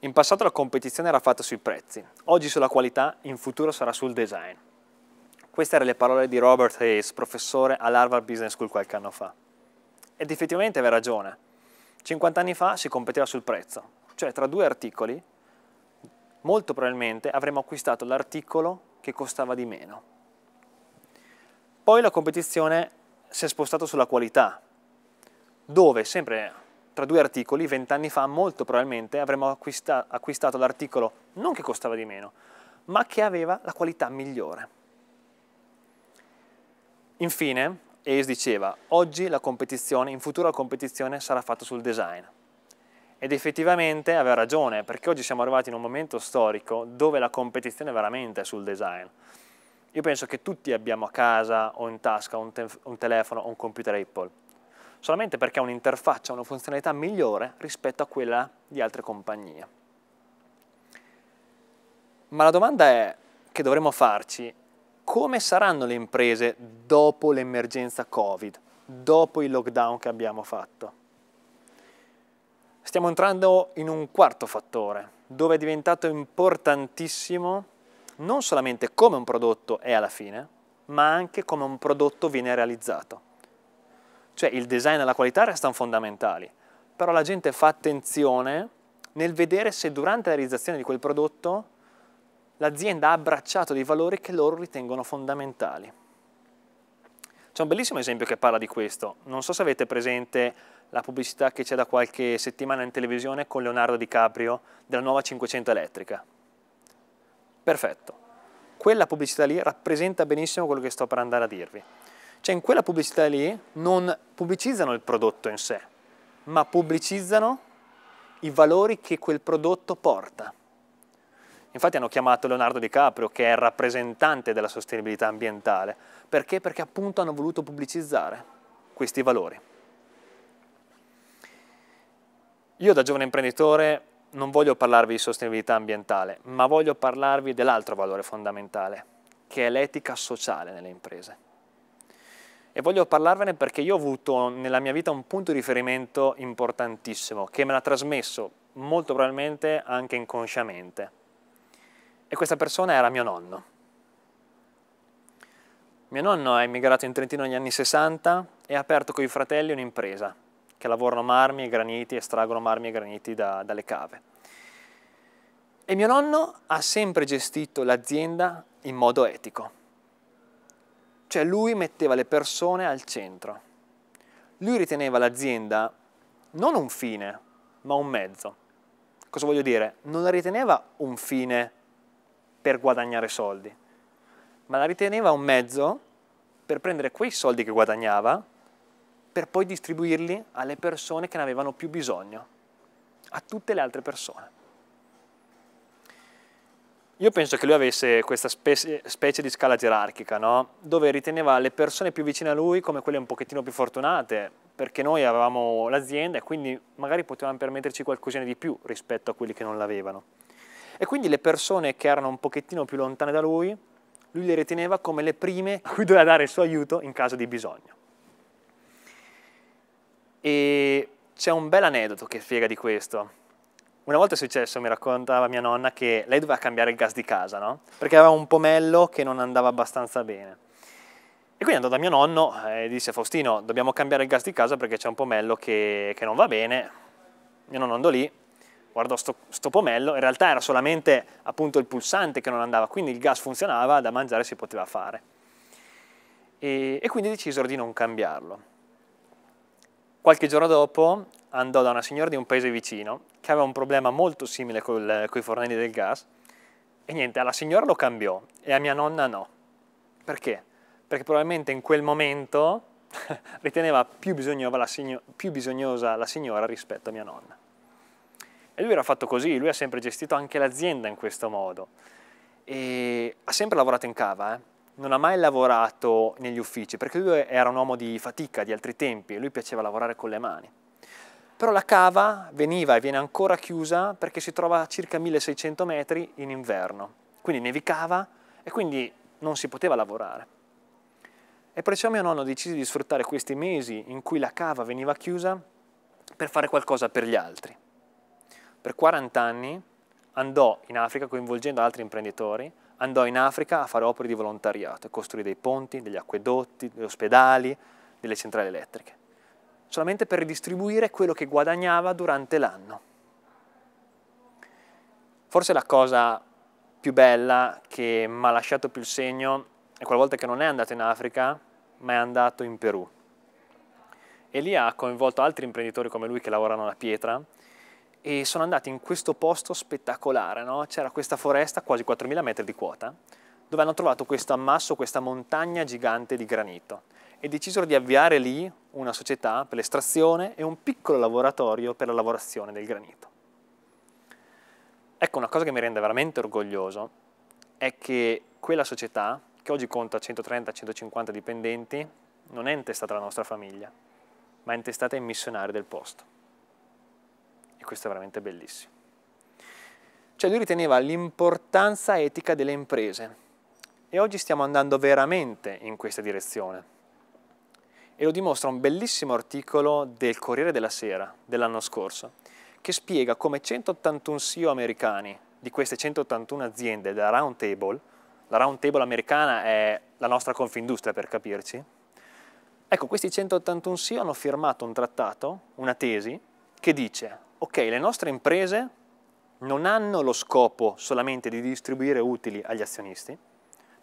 In passato la competizione era fatta sui prezzi, oggi sulla qualità, in futuro sarà sul design. Queste erano le parole di Robert Hayes, professore all'Harvard Business School qualche anno fa. Ed effettivamente aveva ragione. 50 anni fa si competeva sul prezzo, cioè tra due articoli molto probabilmente avremmo acquistato l'articolo che costava di meno. Poi la competizione si è spostata sulla qualità, dove sempre tra due articoli, vent'anni fa molto probabilmente avremmo acquista acquistato l'articolo non che costava di meno, ma che aveva la qualità migliore. Infine, Ace diceva, oggi la competizione, in futuro la competizione sarà fatta sul design. Ed effettivamente aveva ragione, perché oggi siamo arrivati in un momento storico dove la competizione veramente è sul design. Io penso che tutti abbiamo a casa o in tasca un, te un telefono o un computer Apple solamente perché ha un'interfaccia, una funzionalità migliore rispetto a quella di altre compagnie. Ma la domanda è, che dovremmo farci, come saranno le imprese dopo l'emergenza Covid, dopo il lockdown che abbiamo fatto? Stiamo entrando in un quarto fattore, dove è diventato importantissimo non solamente come un prodotto è alla fine, ma anche come un prodotto viene realizzato. Cioè il design e la qualità restano fondamentali, però la gente fa attenzione nel vedere se durante la realizzazione di quel prodotto l'azienda ha abbracciato dei valori che loro ritengono fondamentali. C'è un bellissimo esempio che parla di questo. Non so se avete presente la pubblicità che c'è da qualche settimana in televisione con Leonardo DiCaprio della nuova 500 elettrica. Perfetto. Quella pubblicità lì rappresenta benissimo quello che sto per andare a dirvi. Cioè in quella pubblicità lì non pubblicizzano il prodotto in sé, ma pubblicizzano i valori che quel prodotto porta. Infatti hanno chiamato Leonardo DiCaprio, che è il rappresentante della sostenibilità ambientale. Perché? Perché appunto hanno voluto pubblicizzare questi valori. Io da giovane imprenditore non voglio parlarvi di sostenibilità ambientale, ma voglio parlarvi dell'altro valore fondamentale, che è l'etica sociale nelle imprese e voglio parlarvene perché io ho avuto nella mia vita un punto di riferimento importantissimo che me l'ha trasmesso molto probabilmente anche inconsciamente. E questa persona era mio nonno. Mio nonno è immigrato in Trentino negli anni 60 e ha aperto con i fratelli un'impresa che lavorano marmi e graniti, estraggono marmi e graniti da, dalle cave. E mio nonno ha sempre gestito l'azienda in modo etico cioè lui metteva le persone al centro. Lui riteneva l'azienda non un fine, ma un mezzo. Cosa voglio dire? Non la riteneva un fine per guadagnare soldi, ma la riteneva un mezzo per prendere quei soldi che guadagnava, per poi distribuirli alle persone che ne avevano più bisogno, a tutte le altre persone. Io penso che lui avesse questa specie, specie di scala gerarchica, no? dove riteneva le persone più vicine a lui come quelle un pochettino più fortunate, perché noi avevamo l'azienda e quindi magari potevamo permetterci qualcosina di più rispetto a quelli che non l'avevano. E quindi le persone che erano un pochettino più lontane da lui, lui le riteneva come le prime a cui doveva dare il suo aiuto in caso di bisogno. E c'è un bel aneddoto che spiega di questo una volta è successo, mi raccontava mia nonna, che lei doveva cambiare il gas di casa, no? Perché aveva un pomello che non andava abbastanza bene. E quindi andò da mio nonno eh, e disse Faustino, dobbiamo cambiare il gas di casa perché c'è un pomello che, che non va bene. Mio nonno andò lì, guardò sto, sto, pomello, in realtà era solamente appunto il pulsante che non andava, quindi il gas funzionava, da mangiare si poteva fare. E, e quindi decisero di non cambiarlo. Qualche giorno dopo andò da una signora di un paese vicino che aveva un problema molto simile con i fornelli del gas e niente, alla signora lo cambiò e a mia nonna no. Perché? Perché probabilmente in quel momento riteneva più, la più bisognosa la signora rispetto a mia nonna. E lui era fatto così, lui ha sempre gestito anche l'azienda in questo modo. E ha sempre lavorato in cava, eh? non ha mai lavorato negli uffici, perché lui era un uomo di fatica, di altri tempi, e lui piaceva lavorare con le mani. Però la cava veniva e viene ancora chiusa perché si trova a circa 1600 metri in inverno, quindi nevicava e quindi non si poteva lavorare. E perciò mio nonno decise di sfruttare questi mesi in cui la cava veniva chiusa per fare qualcosa per gli altri. Per 40 anni andò in Africa coinvolgendo altri imprenditori, andò in Africa a fare opere di volontariato, a costruire dei ponti, degli acquedotti, degli ospedali, delle centrali elettriche solamente per ridistribuire quello che guadagnava durante l'anno. Forse la cosa più bella che mi ha lasciato più il segno è quella volta che non è andato in Africa, ma è andato in Perù. E lì ha coinvolto altri imprenditori come lui che lavorano la pietra e sono andati in questo posto spettacolare, no? c'era questa foresta a quasi 4.000 metri di quota, dove hanno trovato questo ammasso, questa montagna gigante di granito e decisero di avviare lì una società per l'estrazione e un piccolo laboratorio per la lavorazione del granito. Ecco, una cosa che mi rende veramente orgoglioso è che quella società, che oggi conta 130-150 dipendenti, non è intestata alla nostra famiglia, ma è intestata ai missionari del posto. E questo è veramente bellissimo. Cioè lui riteneva l'importanza etica delle imprese e oggi stiamo andando veramente in questa direzione e lo dimostra un bellissimo articolo del Corriere della Sera dell'anno scorso, che spiega come 181 CEO americani di queste 181 aziende della Roundtable, la Roundtable americana è la nostra confindustria per capirci, ecco questi 181 CEO hanno firmato un trattato, una tesi, che dice ok le nostre imprese non hanno lo scopo solamente di distribuire utili agli azionisti,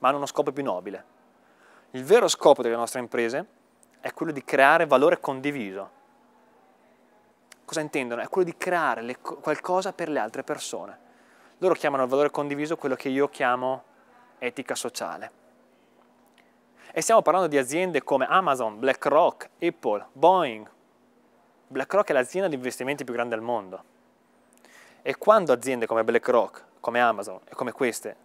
ma hanno uno scopo più nobile. Il vero scopo delle nostre imprese è è quello di creare valore condiviso. Cosa intendono? È quello di creare le, qualcosa per le altre persone. Loro chiamano il valore condiviso quello che io chiamo etica sociale. E stiamo parlando di aziende come Amazon, BlackRock, Apple, Boeing. BlackRock è l'azienda di investimenti più grande al mondo. E quando aziende come BlackRock, come Amazon e come queste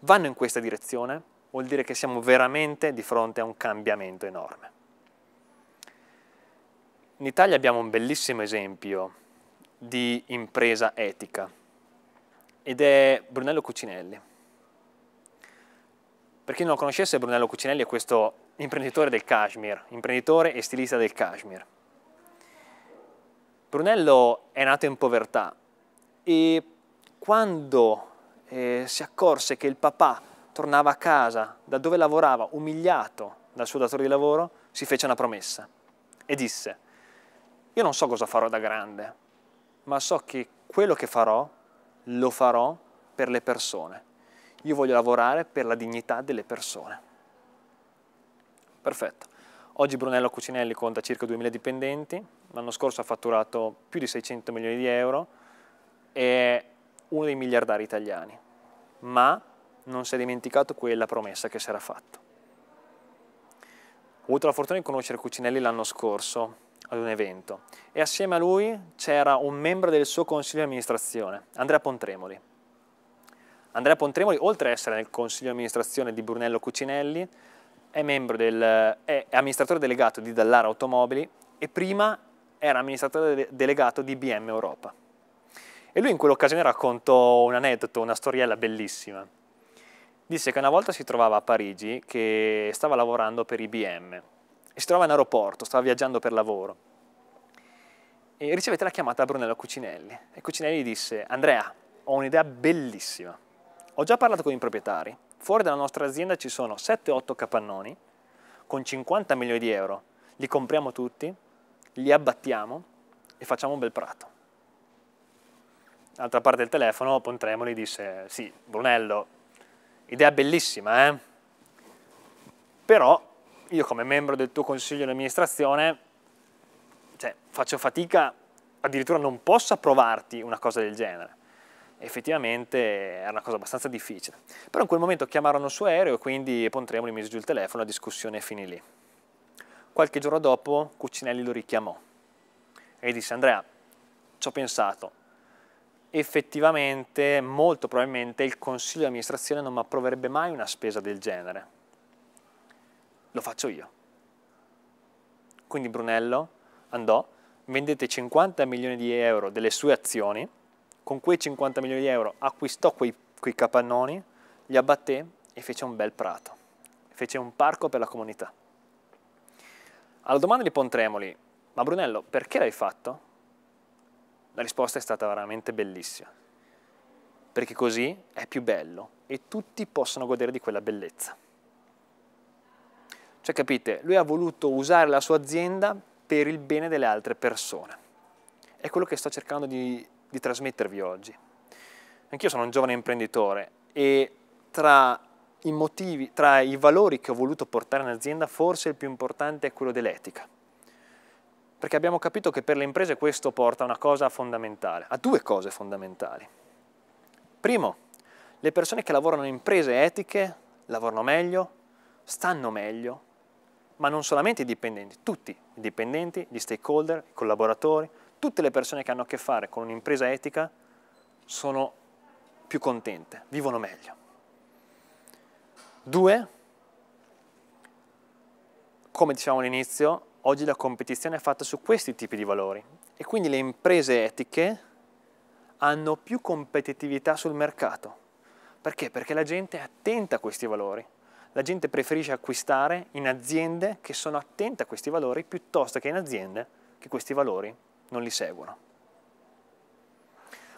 vanno in questa direzione, vuol dire che siamo veramente di fronte a un cambiamento enorme. In Italia abbiamo un bellissimo esempio di impresa etica ed è Brunello Cucinelli. Per chi non lo conoscesse, Brunello Cucinelli è questo imprenditore del Kashmir, imprenditore e stilista del Kashmir. Brunello è nato in povertà e quando eh, si accorse che il papà tornava a casa da dove lavorava, umiliato dal suo datore di lavoro, si fece una promessa e disse io non so cosa farò da grande, ma so che quello che farò lo farò per le persone. Io voglio lavorare per la dignità delle persone. Perfetto. Oggi Brunello Cucinelli conta circa 2.000 dipendenti, l'anno scorso ha fatturato più di 600 milioni di euro e è uno dei miliardari italiani, ma non si è dimenticato quella promessa che si era fatta. Ho avuto la fortuna di conoscere Cucinelli l'anno scorso ad un evento e assieme a lui c'era un membro del suo consiglio di amministrazione, Andrea Pontremoli. Andrea Pontremoli, oltre ad essere nel consiglio di amministrazione di Brunello Cucinelli, è, del, è amministratore delegato di Dallara Automobili e prima era amministratore delegato di BM Europa. E lui in quell'occasione raccontò un aneddoto, una storiella bellissima. Disse che una volta si trovava a Parigi che stava lavorando per IBM e si trova in aeroporto, stava viaggiando per lavoro. E ricevette la chiamata da Brunello Cucinelli e Cucinelli disse Andrea, ho un'idea bellissima. Ho già parlato con i proprietari. Fuori dalla nostra azienda ci sono 7-8 capannoni con 50 milioni di euro. Li compriamo tutti, li abbattiamo e facciamo un bel prato. D'altra parte del telefono Pontremoli disse sì, Brunello, idea bellissima, eh? Però io come membro del tuo consiglio di amministrazione cioè, faccio fatica, addirittura non posso approvarti una cosa del genere. Effettivamente era una cosa abbastanza difficile. Però in quel momento chiamarono su aereo e quindi Pontremoli mise giù il telefono, la discussione finì lì. Qualche giorno dopo Cuccinelli lo richiamò e disse Andrea, ci ho pensato, effettivamente molto probabilmente il consiglio di amministrazione non mi approverebbe mai una spesa del genere lo faccio io. Quindi Brunello andò, vendette 50 milioni di euro delle sue azioni, con quei 50 milioni di euro acquistò quei, quei capannoni, li abbatté e fece un bel prato, fece un parco per la comunità. Alla domanda di Pontremoli, ma Brunello perché l'hai fatto? La risposta è stata veramente bellissima, perché così è più bello e tutti possono godere di quella bellezza. Cioè capite, lui ha voluto usare la sua azienda per il bene delle altre persone. È quello che sto cercando di, di trasmettervi oggi. Anch'io sono un giovane imprenditore e tra i motivi, tra i valori che ho voluto portare in azienda, forse il più importante è quello dell'etica. Perché abbiamo capito che per le imprese questo porta a una cosa fondamentale, a due cose fondamentali. Primo, le persone che lavorano in imprese etiche lavorano meglio, stanno meglio, ma non solamente i dipendenti, tutti i dipendenti, gli stakeholder, i collaboratori, tutte le persone che hanno a che fare con un'impresa etica sono più contente, vivono meglio. Due, come dicevamo all'inizio, oggi la competizione è fatta su questi tipi di valori e quindi le imprese etiche hanno più competitività sul mercato. Perché? Perché la gente è attenta a questi valori la gente preferisce acquistare in aziende che sono attente a questi valori piuttosto che in aziende che questi valori non li seguono.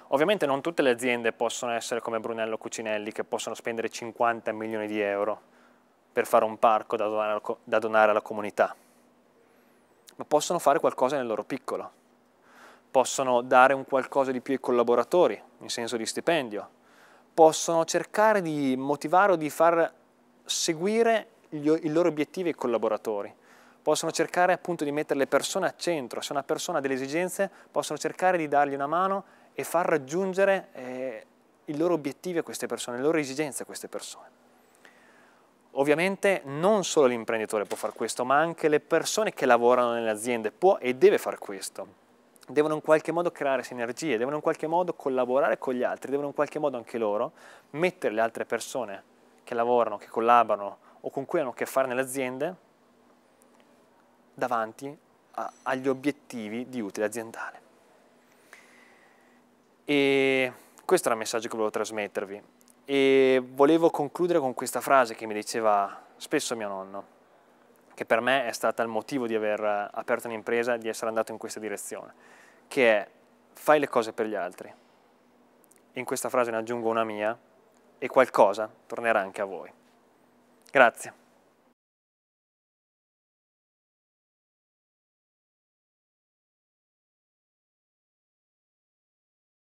Ovviamente non tutte le aziende possono essere come Brunello Cucinelli che possono spendere 50 milioni di euro per fare un parco da donare, da donare alla comunità, ma possono fare qualcosa nel loro piccolo, possono dare un qualcosa di più ai collaboratori in senso di stipendio, possono cercare di motivare o di far seguire gli, i loro obiettivi e i collaboratori, possono cercare appunto di mettere le persone a centro, se una persona ha delle esigenze possono cercare di dargli una mano e far raggiungere eh, i loro obiettivi a queste persone, le loro esigenze a queste persone. Ovviamente non solo l'imprenditore può fare questo, ma anche le persone che lavorano nelle aziende può e deve fare questo. Devono in qualche modo creare sinergie, devono in qualche modo collaborare con gli altri, devono in qualche modo anche loro mettere le altre persone che lavorano, che collaborano o con cui hanno a che fare nelle aziende davanti a, agli obiettivi di utile aziendale. E questo era il messaggio che volevo trasmettervi e volevo concludere con questa frase che mi diceva spesso mio nonno, che per me è stata il motivo di aver aperto un'impresa, di essere andato in questa direzione, che è fai le cose per gli altri. In questa frase ne aggiungo una mia, e qualcosa tornerà anche a voi. Grazie.